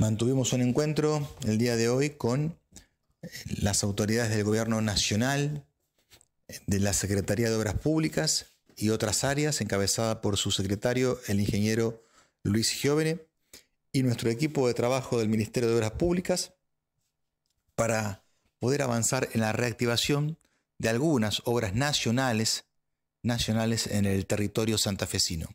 Mantuvimos un encuentro el día de hoy con eh, las autoridades del Gobierno Nacional, de la Secretaría de Obras Públicas y otras áreas, encabezada por su secretario, el ingeniero Luis Giovene, y nuestro equipo de trabajo del Ministerio de Obras Públicas, para poder avanzar en la reactivación de algunas obras nacionales, nacionales en el territorio santafesino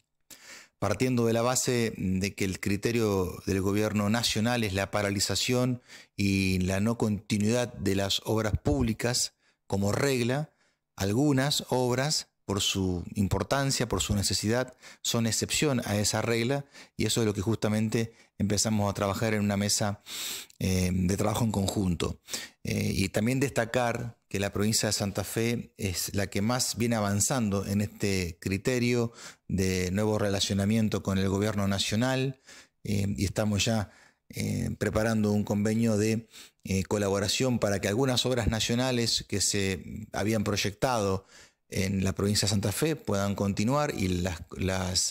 partiendo de la base de que el criterio del gobierno nacional es la paralización y la no continuidad de las obras públicas como regla, algunas obras por su importancia, por su necesidad, son excepción a esa regla y eso es lo que justamente empezamos a trabajar en una mesa em, de trabajo en conjunto. Eh, y también destacar que la provincia de Santa Fe es la que más viene avanzando en este criterio de nuevo relacionamiento con el gobierno nacional em, y estamos ya em, preparando un convenio de eh, colaboración para que algunas obras nacionales que se habían proyectado en la provincia de Santa Fe puedan continuar y las,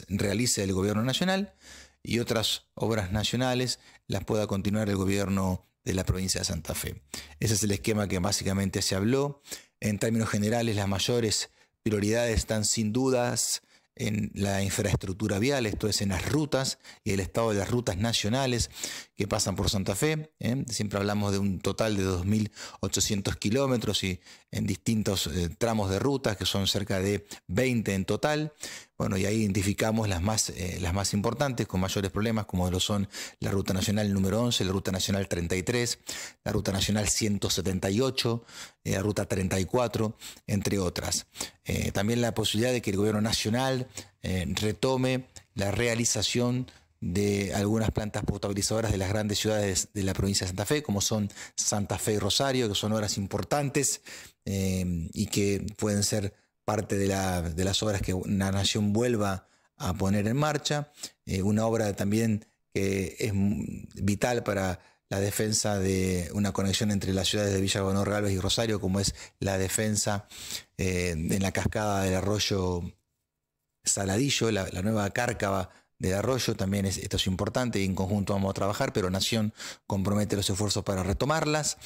realice el gobierno nacional y otras obras nacionales las pueda continuar el gobierno de la provincia de Santa Fe. Ese es el esquema que básicamente se habló. En términos generales, las mayores prioridades están sin dudas en la infraestructura vial, esto es en las rutas y el estado de las rutas nacionales, que pasan por Santa Fe. ¿eh? Siempre hablamos de un total de 2.800 kilómetros y en distintos eh, tramos de rutas, que son cerca de 20 en total. Bueno, y ahí identificamos las más, eh, las más importantes, con mayores problemas, como lo son la Ruta Nacional número 11, la Ruta Nacional 33, la Ruta Nacional 178, la Ruta 34, entre otras. también la posibilidad de que el Gobierno Nacional retome la realización de algunas plantas potabilizadoras de las grandes ciudades de la provincia de Santa Fe, como son Santa Fe y Rosario, que son obras importantes eh, y que pueden ser parte de, las obras que una nación vuelva a poner en marcha. Eh, una obra también que es vital para la defensa de una conexión entre las ciudades de Villa Gonor y Rosario, como es la defensa eh, en la cascada del arroyo Saladillo, la, la nueva cárcava de arroyo también es, esto es importante y en conjunto vamos a trabajar, pero Nación compromete los esfuerzos para retomarlas.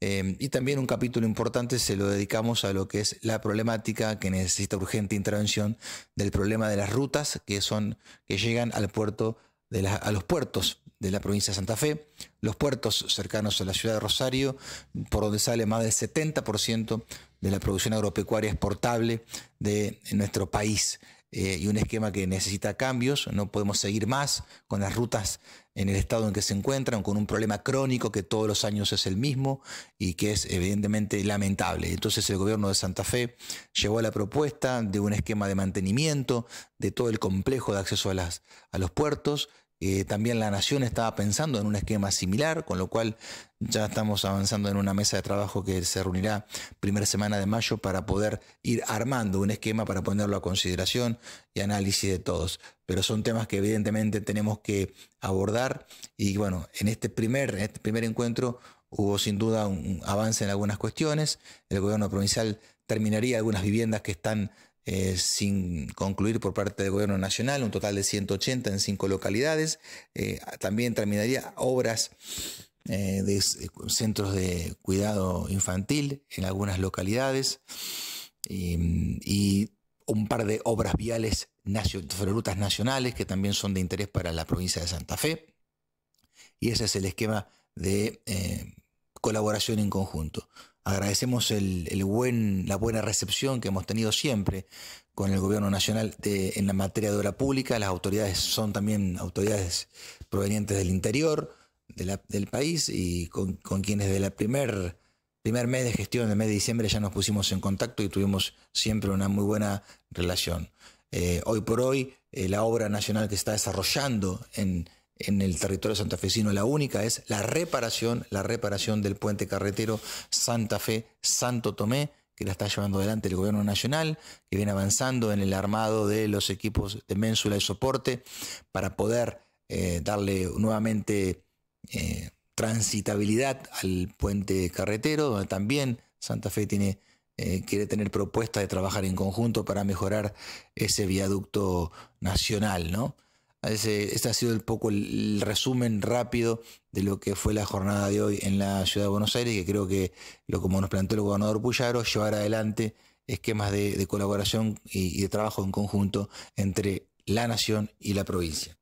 Em, y también un capítulo importante se lo dedicamos a lo que es la problemática que necesita urgente intervención del problema de las rutas que son que llegan al puerto de a los puertos de la provincia de Santa Fe, los puertos cercanos a la ciudad de Rosario, por donde sale más del 70% de la producción agropecuaria exportable de nuestro país. Eh, y un esquema que necesita cambios. No podemos seguir más con las rutas en el estado en que se encuentran, con un problema crónico que todos los años es el mismo y que es evidentemente lamentable. Entonces el gobierno de Santa Fe llevó a la propuesta de un esquema de mantenimiento de todo el complejo de acceso a, las, a los puertos eh, también la Nación estaba pensando en un esquema similar, con lo cual ya estamos avanzando en una mesa de trabajo que se reunirá primera semana de mayo para poder ir armando un esquema para ponerlo a consideración y análisis de todos. Pero son temas que evidentemente tenemos que abordar y bueno, en este primer, en este primer encuentro hubo sin duda un avance en algunas cuestiones. El gobierno provincial terminaría algunas viviendas que están eh, sin concluir por parte del gobierno nacional, un total de 180 en cinco localidades. Eh, también terminaría obras eh, de centros de cuidado infantil en algunas localidades y, un par de obras viales, rutas nacionales que también son de interés para la provincia de Santa Fe. Y ese es el esquema de colaboración en conjunto. Agradecemos la buena recepción que hemos tenido siempre con el Gobierno Nacional en la materia de obra pública. Las autoridades son también autoridades provenientes del interior del país y con, quienes desde el primer primer mes de gestión, del mes de diciembre, ya nos pusimos en contacto y tuvimos siempre una muy buena relación. Eh, hoy por hoy, eh, la obra nacional que está desarrollando en, en el territorio santafesino. La única es la reparación, la reparación del puente carretero Santa Fe-Santo Tomé, que la está llevando adelante el gobierno nacional, que viene avanzando en el armado de los equipos de ménsula y soporte para poder eh, darle nuevamente eh, transitabilidad al puente carretero, donde también Santa Fe tiene... Eh, quiere tener propuestas de trabajar en conjunto para mejorar ese viaducto nacional, ¿no? Este ha sido un poco el, resumen rápido de lo que fue la jornada de hoy en la ciudad de Buenos Aires, que creo que, lo como nos planteó el gobernador Puyaro, llevar adelante esquemas de, colaboración y de trabajo en conjunto entre la nación y la provincia.